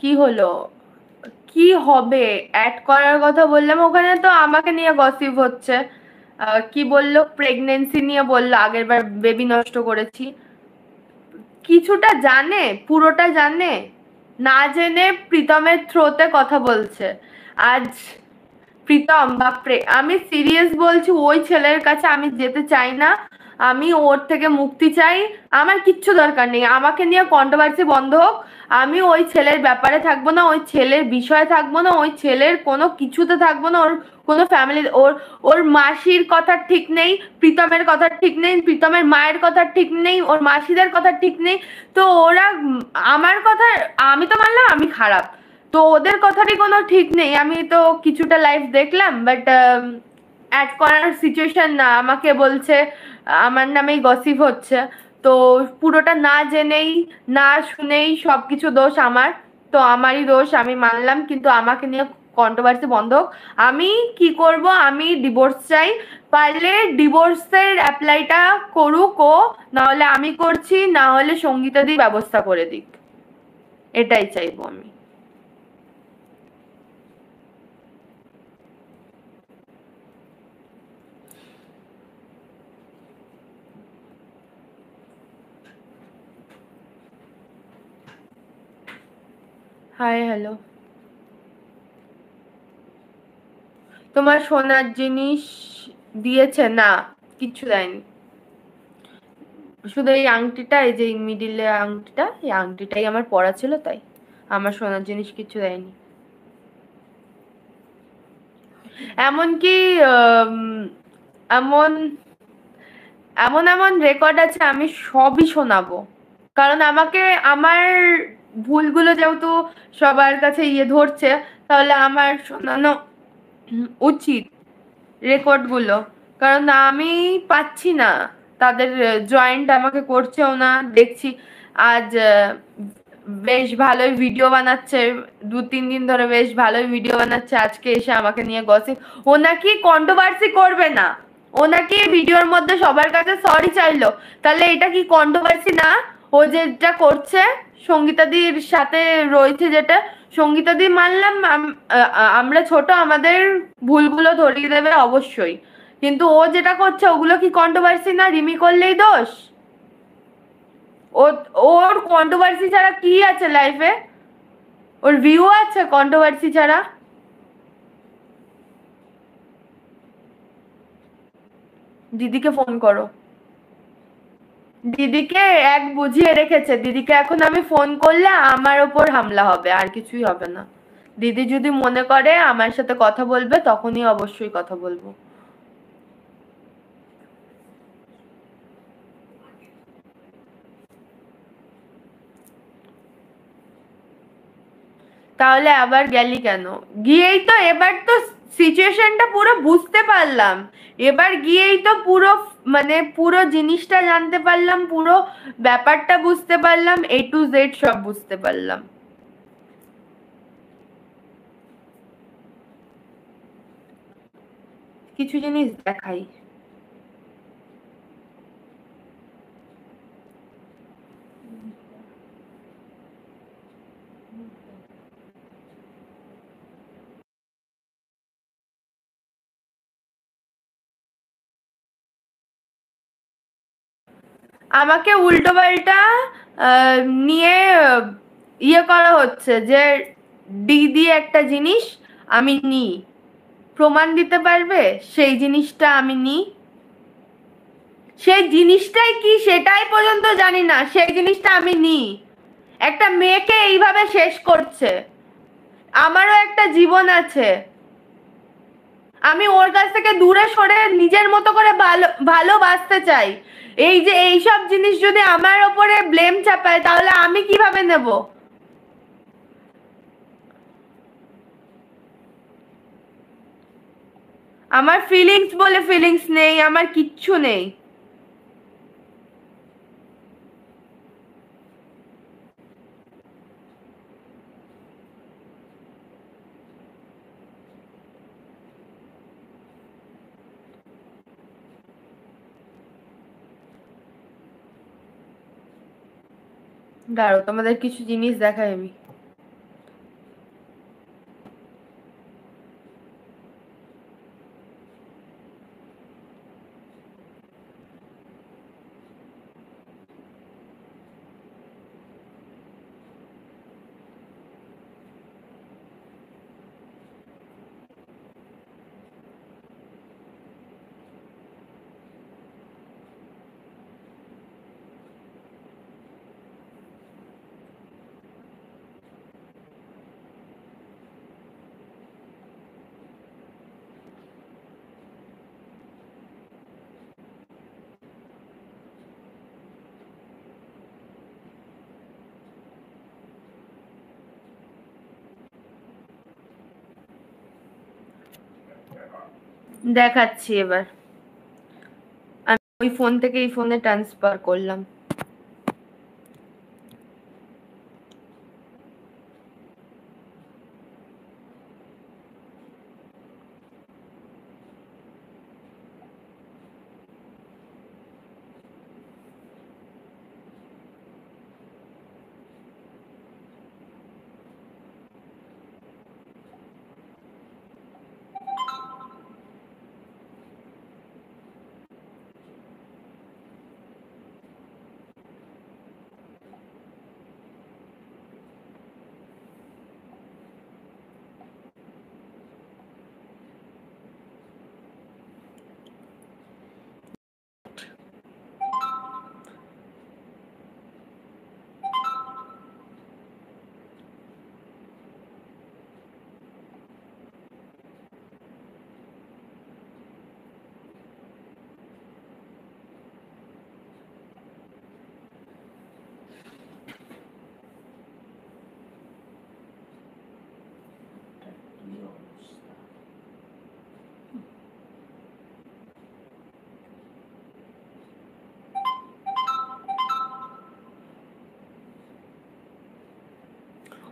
কি হলো কি হবে অ্যাড করার কথা বললাম ওখানে তো আমাকে নিয়ে গসিপ হচ্ছে কি বললো প্রেগনেন্সি নিয়ে বললো আগের বার বেবি নষ্ট করেছি কিছুটা জানে পুরোটা জানে না জেনে প্রীতমের থ্রোতে কথা বলছে আজ প্রীতম বা আমি সিরিয়াস বলছি ওই ছেলের কাছে আমি যেতে চাই না আমি ওর থেকে মুক্তি চাই আমার কিচ্ছু দরকার নেই আমাকে নিয়ে কন্ট্রোভার্সি বন্ধ হোক আমি ওই ছেলের ব্যাপারে থাকবো না ওই ছেলের বিষয়ে থাকবো না ওই ছেলের কোনো কিছুতে থাকবো না ওর কোনো ফ্যামিলি ওর ওর মাসির কথা ঠিক নেই প্রীতমের কথা ঠিক নেই প্রীতমের মায়ের কথা ঠিক নেই ওর মাসিদের কথা ঠিক নেই তো ওরা আমার কথা আমি তো মানলাম আমি খারাপ তো ওদের কথারই কোনো ঠিক নেই আমি তো কিছুটা লাইফ দেখলাম বাট অ্যাড করার সিচুয়েশন না আমাকে বলছে আমার নামেই গসিপ হচ্ছে তো পুরোটা না জেনেই না শুনেই সব কিছু দোষ আমার তো আমারই দোষ আমি মানলাম কিন্তু আমাকে নিয়ে কন্ট্রোভার্সি বন্ধ আমি কি করব আমি ডিভোর্স চাই পারলে ডিভোর্সের অ্যাপ্লাইটা করুক ও নাহলে আমি করছি না হলে সঙ্গীতাদি ব্যবস্থা করে দিক এটাই চাইবো আমি হাই হ্যালো তোমার সোনার জিনিস দিয়েছে না কিচ্ছু দেয়নি শুধু এই আংটিটা এই যে মিডিলে আংটিটা এই আংটিটাই আমার পড়া ছিল তাই আমার সোনার জিনিস কিছু দেয়নি এমনকি এমন এমন এমন রেকর্ড আছে আমি সবই শোনাবো কারণ আমাকে আমার ভুলগুলো যেহেতু সবার কাছে ইয়ে ধরছে তাহলে আমার শোনানো উচিত রেকর্ডগুলো কারণ আমি পাচ্ছি না তাদের জয়েন্ট আমাকে করছেও না দেখছি আজ বেশ ভালোই ভিডিও বানাচ্ছে দু তিন দিন ধরে বেশ ভালোই ভিডিও বানাচ্ছে আজকে এসে আমাকে নিয়ে গসে ও নাকি কন্ট্রোভার্সি করবে না ও নাকি ভিডিওর মধ্যে সবার কাছে সরি চাইলো তাহলে এটা কি কন্ট্রোভার্সি না ও যেটা করছে সঙ্গীতাদির সাথে রয়েছে যেটা সঙ্গীতাদি মানলাম আমরা ছোট আমাদের ভুলগুলো ধরিয়ে দেবে অবশ্যই কিন্তু ও যেটা করছে ওগুলো কি কন্ট্রোভার্সি না রিমি করলেই দোষ ওর কন্ট্রোভার্সি ছাড়া কি আছে লাইফে ওর ভিউ আছে কন্ট্রোভার্সি ছাড়া দিদিকে ফোন করো দিদিকে এক বুঝিয়ে রেখেছে দিদিকে এখন আমি ফোন করলে আমার ওপর হামলা হবে আর কিছুই হবে না দিদি যদি মনে করে আমার সাথে কথা বলবে তখনই অবশ্যই কথা বলবো তাহলে আবার গেলি কেন গিয়েই তো এবার তো সিচুয়েশনটা পুরো বুঝতে পারলাম এবার গিয়েই তো পুরো মানে পুরো জিনিসটা জানতে পারলাম পুরো ব্যাপারটা বুঝতে পারলাম এ টু জেড সব বুঝতে পারলাম কিছু জিনিস দেখাই আমাকে উল্টো পাল্টা নিয়ে ইয়ে করা হচ্ছে যে দিদি একটা জিনিস আমি নিই প্রমাণ দিতে পারবে সেই জিনিসটা আমি নিই সেই জিনিসটাই কি সেটাই পর্যন্ত জানি না সেই জিনিসটা আমি নিই একটা মেয়েকে এইভাবে শেষ করছে আমারও একটা জীবন আছে আমি ওর কাছ থেকে দূরে সরে নিজের মতো করে ভালো ভালোবাসতে চাই এই যে এই সব জিনিস যদি আমার ওপরে ব্লেম চাপায় তাহলে আমি কিভাবে নেব আমার ফিলিংস বলে ফিলিংস নেই আমার কিচ্ছু নেই দাঁড়ো তোমাদের কিছু জিনিস দেখাই আমি দেখাচ্ছি এবার আমি ওই ফোন থেকে এই ফোনে ট্রান্সফার করলাম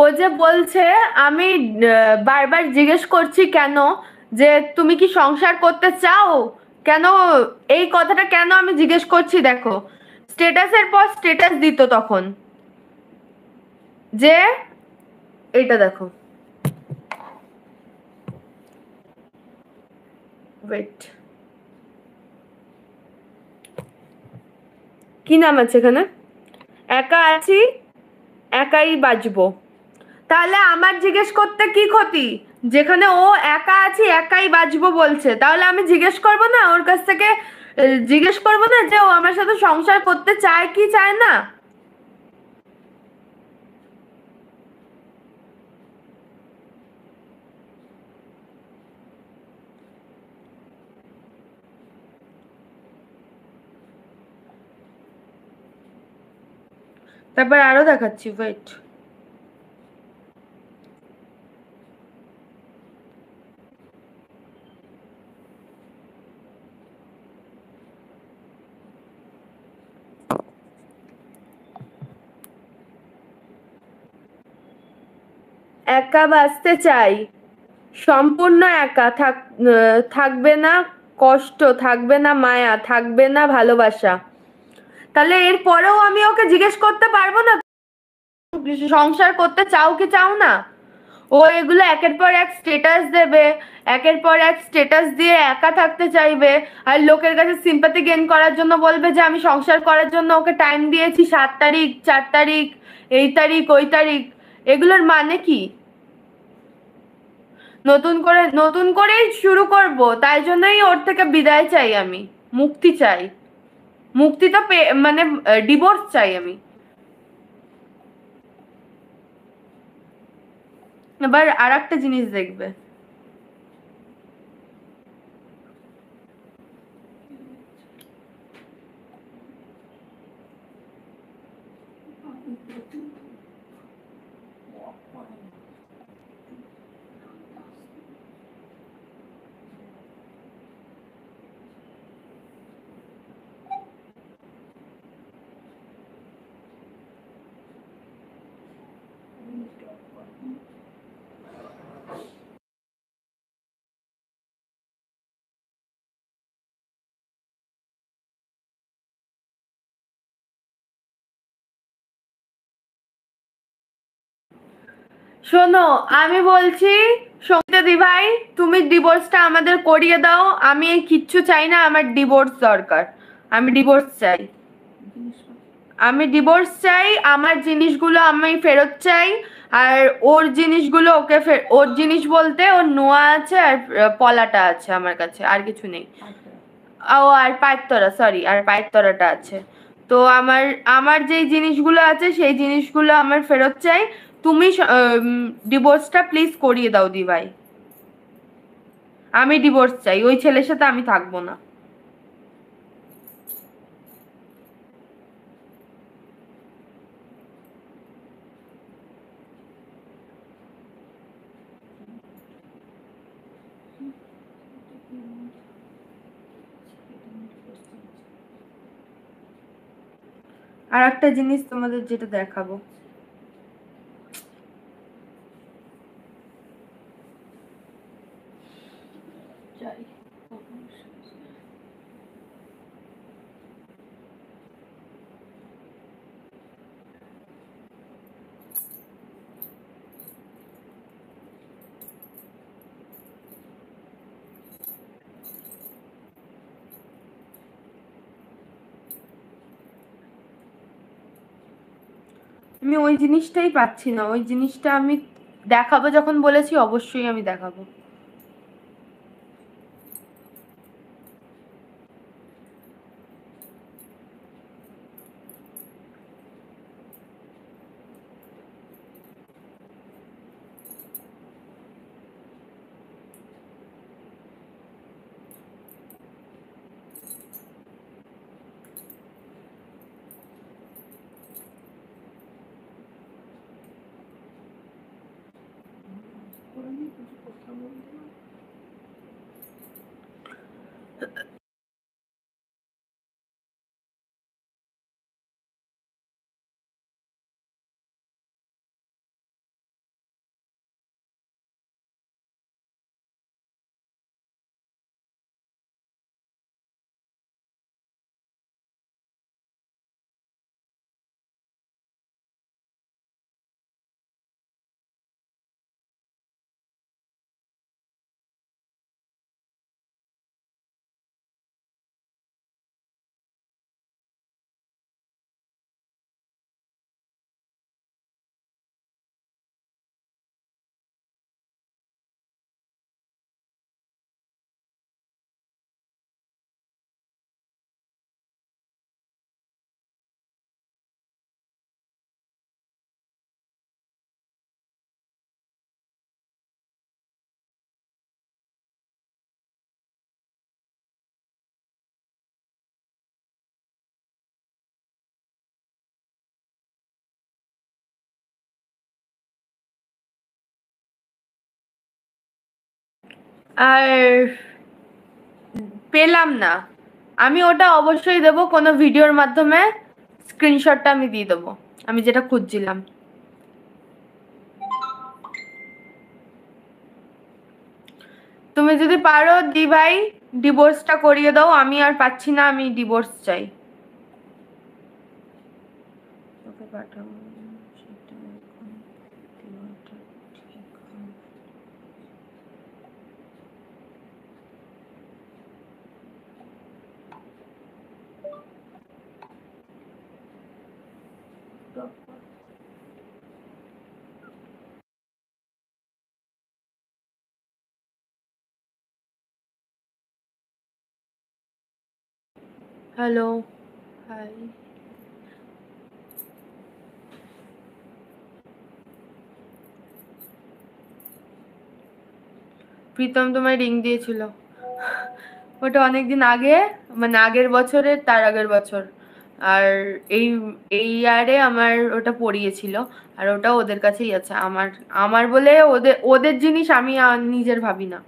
ও যে বলছে আমি বারবার জিজ্ঞেস করছি কেন যে তুমি কি সংসার করতে চাও কেন এই কথাটা কেন আমি জিজ্ঞেস করছি দেখো স্টেটাসের পর স্টেটাস দিত তখন যে এটা দেখো ওয়েট কি নাম আছে এখানে একা আছি একাই বাজবো তাহলে আমার জিজ্ঞেস করতে কি ক্ষতি যেখানে ও একা আছে একাই বাঁচবো বলছে তাহলে আমি জিজ্ঞেস করব না ওর কাছ থেকে জিজ্ঞেস করব না যে ও আমার সাথে সংসার করতে চায় কি চায় না তারপর আরো দেখাচ্ছি ওয়েট একা বাঁচতে চাই সম্পূর্ণ একা থাক থাকবে না কষ্ট থাকবে না মায়া থাকবে না ভালোবাসা তাহলে এর পরেও আমি ওকে জিজ্ঞেস করতে পারবো না সংসার করতে চাও কি চাও না ও এগুলো একের পর এক স্টেটাস দেবে একের পর এক স্টেটাস দিয়ে একা থাকতে চাইবে আর লোকের কাছে সিম্পাতি গেন করার জন্য বলবে যে আমি সংসার করার জন্য ওকে টাইম দিয়েছি সাত তারিখ চার তারিখ এই তারিখ ওই তারিখ এগুলোর মানে কি নতুন করে নতুন করেই শুরু করব তাই জন্যই ওর থেকে বিদায় চাই আমি মুক্তি চাই মুক্তি তো মানে ডিভোর্স চাই আমি এবার আর একটা জিনিস দেখবে শোনো আমি বলছি সঙ্গীতা দি ভাই তুমি ডিভোর্সটা আমাদের করিয়ে দাও আমি কিচ্ছু চাই না আমার ডিভোর্স দরকার আমি ডিভোর্স চাই আমি ডিভোর্স চাই আমার জিনিসগুলো আমি ফেরত চাই আর ওর জিনিসগুলো ওকে ওর জিনিস বলতে ওর নোয়া আছে আর পলাটা আছে আমার কাছে আর কিছু নেই ও আর পায়তরা সরি আর পায়তরাটা আছে তো আমার আমার যেই জিনিসগুলো আছে সেই জিনিসগুলো আমার ফেরত চাই তুমি ডিভোর্সটা প্লিজ করিয়ে দাও দি ভাই আমি ডিভোর্স চাই ওই ছেলের সাথে আমি থাকবো না আর একটা জিনিস তোমাদের যেটা দেখাবো আমি ওই জিনিসটাই পাচ্ছি না ওই জিনিসটা আমি দেখাবো যখন বলেছি অবশ্যই আমি দেখাবো Mm-hmm. আর পেলাম না আমি ওটা অবশ্যই দেব কোনো ভিডিওর মাধ্যমে স্ক্রিনশটটা আমি দিয়ে দেবো আমি যেটা খুঁজছিলাম তুমি যদি পারো দি ভাই ডিভোর্সটা করিয়ে দাও আমি আর পাচ্ছি না আমি ডিভোর্স চাই ওকে সেটা এখন হ্যালো হাই প্রীতম তোমায় রিং দিয়েছিল ওটা অনেকদিন আগে মানে আগের বছরের তার আগের বছর আর এই এই ইয়ারে আমার ওটা পড়িয়েছিল আর ওটা ওদের কাছেই আছে আমার আমার বলে ওদের ওদের জিনিস আমি নিজের ভাবি না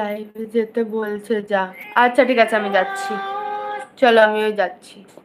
লাইভে যেতে বলছে যা আচ্ছা ঠিক আছে আমি যাচ্ছি চলো আমিও যাচ্ছি